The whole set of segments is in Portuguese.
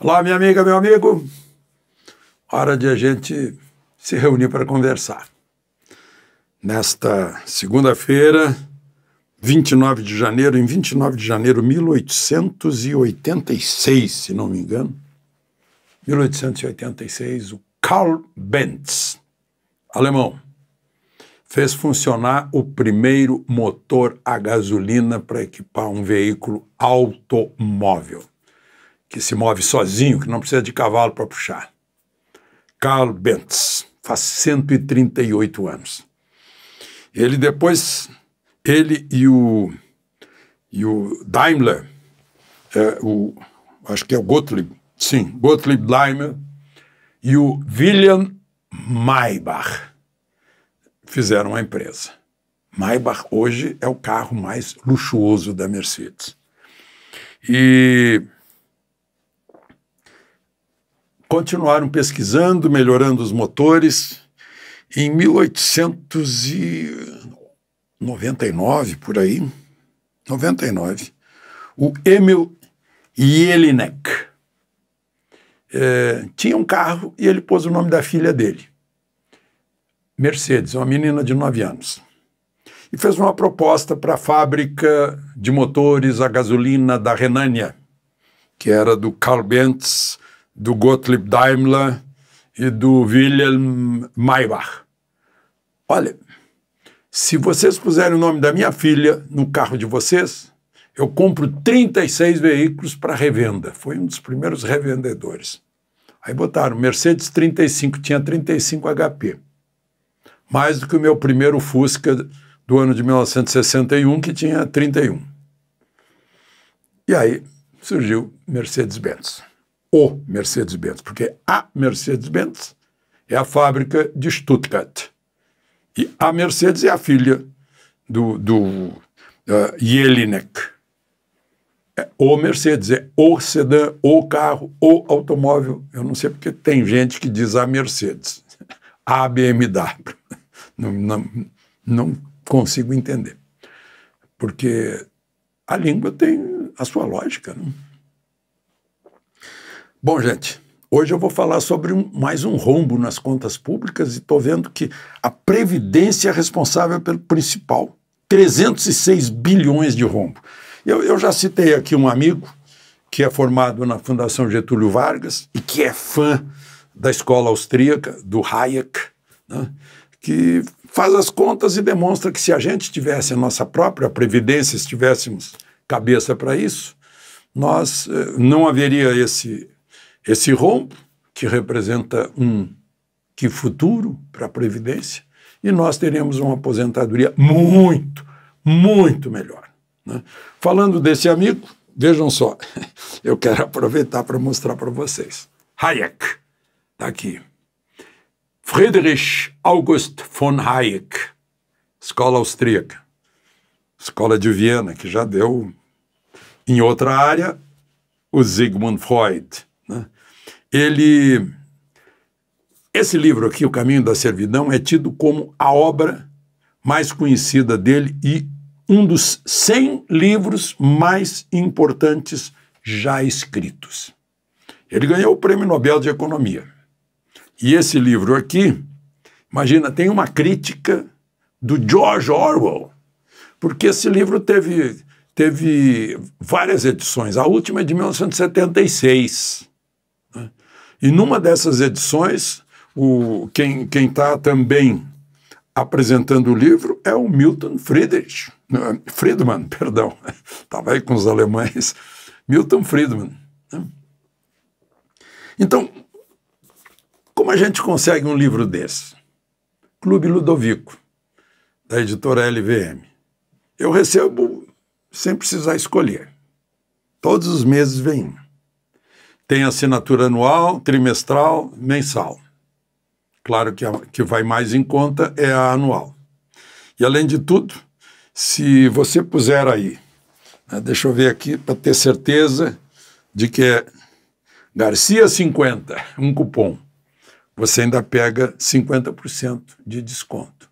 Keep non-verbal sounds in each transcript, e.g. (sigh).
Olá, minha amiga, meu amigo. Hora de a gente se reunir para conversar. Nesta segunda-feira, 29 de janeiro, em 29 de janeiro de 1886, se não me engano, 1886, o Karl Benz, alemão, fez funcionar o primeiro motor a gasolina para equipar um veículo automóvel que se move sozinho, que não precisa de cavalo para puxar. Carl Bentz, faz 138 anos. Ele depois, ele e o, e o Daimler, é, o, acho que é o Gottlieb, sim, Gottlieb Daimler, e o William Maybach fizeram a empresa. Maybach hoje é o carro mais luxuoso da Mercedes. E continuaram pesquisando, melhorando os motores. Em 1899, por aí, 99, o Emil Jelinek é, tinha um carro e ele pôs o nome da filha dele, Mercedes, uma menina de 9 anos. E fez uma proposta para a fábrica de motores a gasolina da Renânia, que era do Carl Bentz, do Gottlieb Daimler e do Wilhelm Maybach. Olha, se vocês puserem o nome da minha filha no carro de vocês, eu compro 36 veículos para revenda. Foi um dos primeiros revendedores. Aí botaram Mercedes 35, tinha 35 HP. Mais do que o meu primeiro Fusca do ano de 1961, que tinha 31. E aí surgiu Mercedes-Benz o Mercedes-Benz, porque a Mercedes-Benz é a fábrica de Stuttgart. E a Mercedes é a filha do, do uh, Jelinek. É o Mercedes, é o sedã, o carro, o automóvel. Eu não sei porque tem gente que diz a Mercedes, a BMW. (laughs) Não, não, não consigo entender. Porque a língua tem a sua lógica, não? Né? Bom, gente, hoje eu vou falar sobre um, mais um rombo nas contas públicas e estou vendo que a Previdência é responsável pelo principal. 306 bilhões de rombo. Eu, eu já citei aqui um amigo que é formado na Fundação Getúlio Vargas e que é fã da escola austríaca, do Hayek, né, que faz as contas e demonstra que se a gente tivesse a nossa própria previdência, se tivéssemos cabeça para isso, nós eh, não haveria esse esse rombo, que representa um que futuro para a Previdência, e nós teremos uma aposentadoria muito, muito melhor. Né? Falando desse amigo, vejam só, (laughs) eu quero aproveitar para mostrar para vocês. Hayek, está aqui. Friedrich August von Hayek, escola austríaca, escola de Viena, que já deu, em outra área, o Sigmund Freud. Ele. Esse livro aqui, O Caminho da Servidão, é tido como a obra mais conhecida dele e um dos 100 livros mais importantes já escritos. Ele ganhou o Prêmio Nobel de Economia. E esse livro aqui, imagina, tem uma crítica do George Orwell, porque esse livro teve, teve várias edições. A última é de 1976. E numa dessas edições, o, quem está também apresentando o livro é o Milton Friedrich, né, Friedman, (laughs) perdão, estava aí com os alemães, Milton Friedman. Né. Então, como a gente consegue um livro desse? Clube Ludovico, da editora LVM. Eu recebo sem precisar escolher. Todos os meses vem um. Tem assinatura anual, trimestral, mensal. Claro que a que vai mais em conta é a anual. E além de tudo, se você puser aí, né, deixa eu ver aqui para ter certeza de que é Garcia 50, um cupom, você ainda pega 50% de desconto.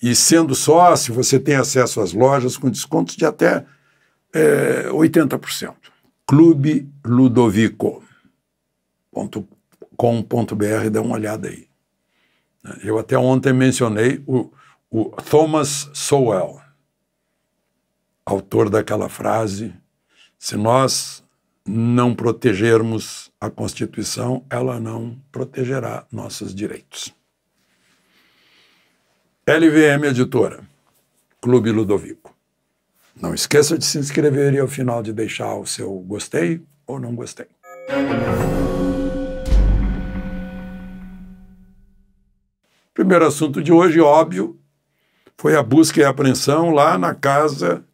E sendo sócio, você tem acesso às lojas com descontos de até é, eh, 80%. Clube Ludovico. .com.br, dá uma olhada aí. Eu até ontem mencionei o, o Thomas Sowell, autor daquela frase: se nós não protegermos a Constituição, ela não protegerá nossos direitos. LVM Editora, Clube Ludovico. Não esqueça de se inscrever e ao final de deixar o seu gostei ou não gostei. Primeiro assunto de hoje, óbvio, foi a busca e a apreensão lá na casa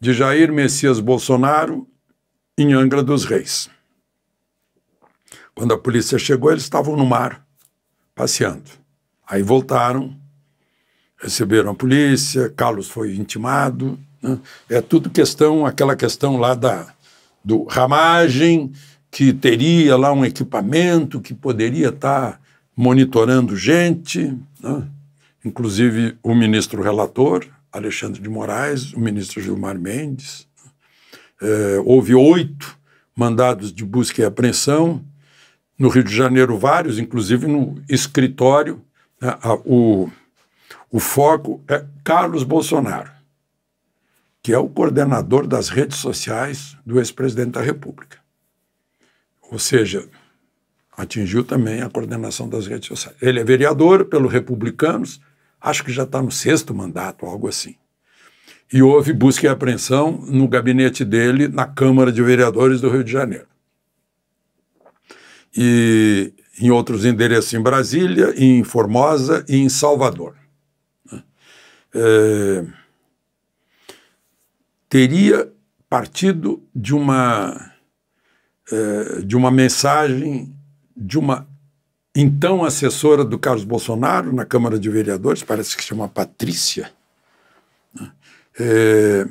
de Jair Messias Bolsonaro, em Angra dos Reis. Quando a polícia chegou, eles estavam no mar, passeando. Aí voltaram, receberam a polícia, Carlos foi intimado. Né? É tudo questão, aquela questão lá da, do ramagem, que teria lá um equipamento que poderia estar tá monitorando gente, né? inclusive o ministro relator, Alexandre de Moraes, o ministro Gilmar Mendes. É, houve oito mandados de busca e apreensão. No Rio de Janeiro, vários, inclusive no escritório, né? o, o foco é Carlos Bolsonaro, que é o coordenador das redes sociais do ex-presidente da República. Ou seja, atingiu também a coordenação das redes sociais. Ele é vereador pelos republicanos, acho que já está no sexto mandato, algo assim. E houve busca e apreensão no gabinete dele na Câmara de Vereadores do Rio de Janeiro. E em outros endereços em Brasília, em Formosa e em Salvador. Né? É, teria partido de uma, é, de uma mensagem de uma então assessora do Carlos Bolsonaro na Câmara de Vereadores, parece que se chama Patrícia. Né? É...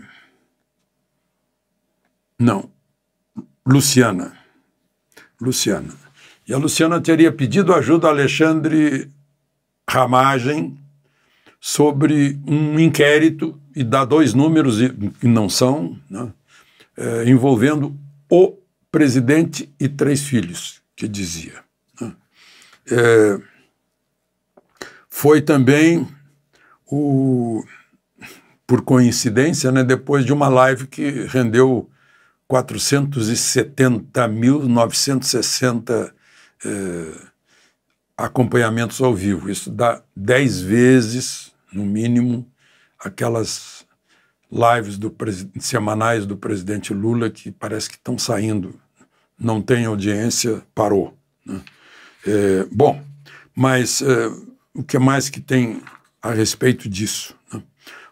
Não, Luciana. Luciana. E a Luciana teria pedido ajuda a Alexandre Ramagem sobre um inquérito e dá dois números que não são, né? é, envolvendo o presidente e três filhos, que dizia. Né? É, foi também o por coincidência, né, depois de uma live que rendeu 470.960 é, acompanhamentos ao vivo. Isso dá 10 vezes, no mínimo, aquelas lives do semanais do presidente Lula que parece que estão saindo não tem audiência, parou. Né? É, bom, mas é, o que mais que tem a respeito disso? Né?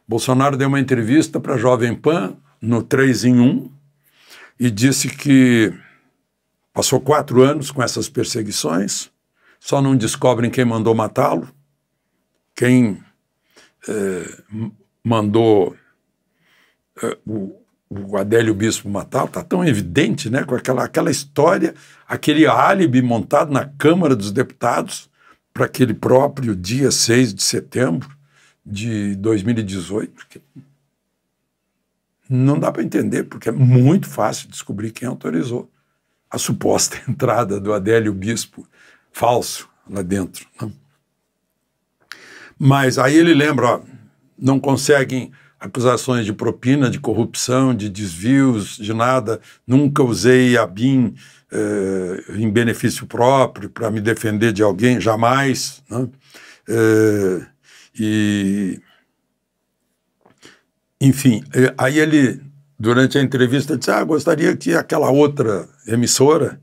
Bolsonaro deu uma entrevista para a Jovem Pan no 3 em 1 e disse que passou quatro anos com essas perseguições, só não descobrem quem mandou matá-lo, quem é, mandou é, o, o Adélio Bispo matar, está tão evidente, né? com aquela, aquela história, aquele álibi montado na Câmara dos Deputados para aquele próprio dia 6 de setembro de 2018. Que não dá para entender, porque é muito fácil descobrir quem autorizou a suposta (laughs) entrada do Adélio Bispo falso lá dentro. Né? Mas aí ele lembra, ó, não conseguem acusações de propina, de corrupção, de desvios, de nada. Nunca usei a BIM eh, em benefício próprio para me defender de alguém, jamais. Né? Eh, e, enfim, eh, aí ele, durante a entrevista, disse: Ah, gostaria que aquela outra emissora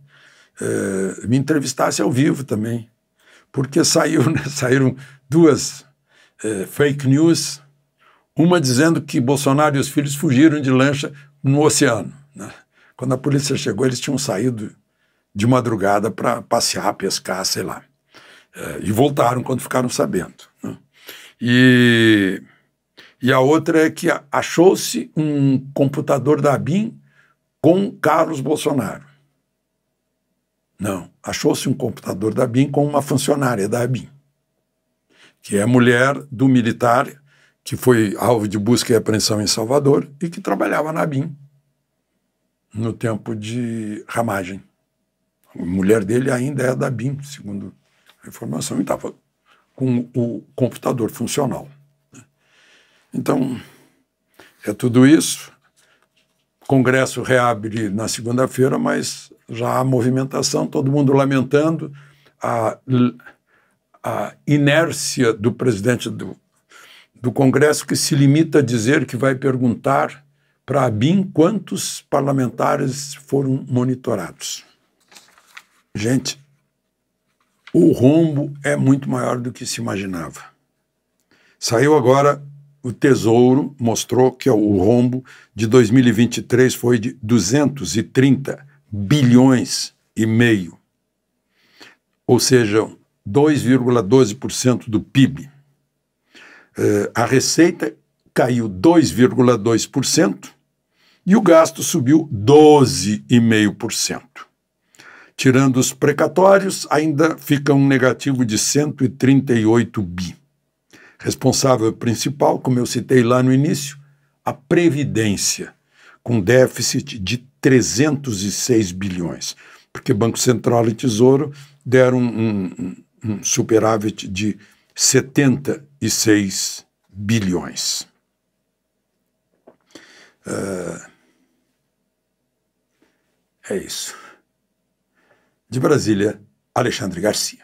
eh, me entrevistasse ao vivo também, porque saiu, (laughs) né, saíram duas eh, fake news uma dizendo que Bolsonaro e os filhos fugiram de lancha no oceano. Né? Quando a polícia chegou, eles tinham saído de madrugada para passear, pescar, sei lá. É, e voltaram quando ficaram sabendo. Né? E, e a outra é que achou-se um computador da BIM com Carlos Bolsonaro. Não, achou-se um computador da BIM com uma funcionária da BIM, que é mulher do militar que foi alvo de busca e apreensão em Salvador e que trabalhava na BIM no tempo de ramagem. A mulher dele ainda é da BIM, segundo a informação, e estava com o computador funcional. Né? Então, é tudo isso. O Congresso reabre na segunda-feira, mas já há movimentação, todo mundo lamentando a, a inércia do presidente do do Congresso que se limita a dizer que vai perguntar para a BIM quantos parlamentares foram monitorados. Gente, o rombo é muito maior do que se imaginava. Saiu agora o Tesouro, mostrou que é o rombo de 2023 foi de 230 bilhões e meio, ou seja, 2,12% do PIB. Eh, a receita caiu 2,2% e o gasto subiu 12,5%. Tirando os precatórios, ainda fica um negativo de 138 bi. Responsável principal, como eu citei lá no início, a Previdência, com déficit de 306 bilhões, porque Banco Central e Tesouro deram um, um, um superávit de 70 6 bilhões. Uh, é isso. De Brasília, Alexandre Garcia.